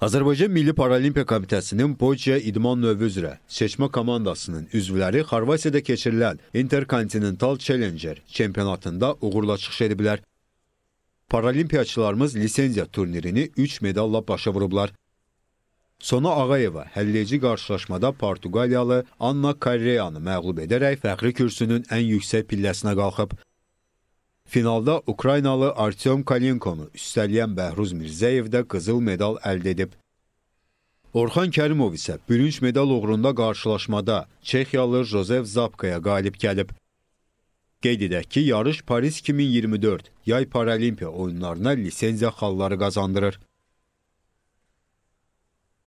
Azərbaycan Milli Paralimpiya Komitəsinin Poçiya idman növü üzrə seçmə komandasının üzvləri Xorvatiyada keçirilən Interkontinental Challenger çempionatında uğurla çıxış ediblər. Paralimpiyaçılarımız lisenziya turnirini 3 medalla başa vurublar. Sona Ağayeva həlləyici qarşılaşmada Portuqaliyalı Anna Correanı məğlub edərək fəxri kürsünün ən yüksək pilləsinə qalxıb. Finalda Ukraynalı Artyom Kalinkonu üstələyən Bəhruz Mirzəyev də qızıl medal əldə edib. Orxan Kərimov isə bürünç medal uğrunda qarşılaşmada Çexiyalı Jozef Zapkaya qalib gəlib. Qeyd edək ki, yarış Paris 2024 yay paralimpiya oyunlarına lisenziya xalları qazandırır.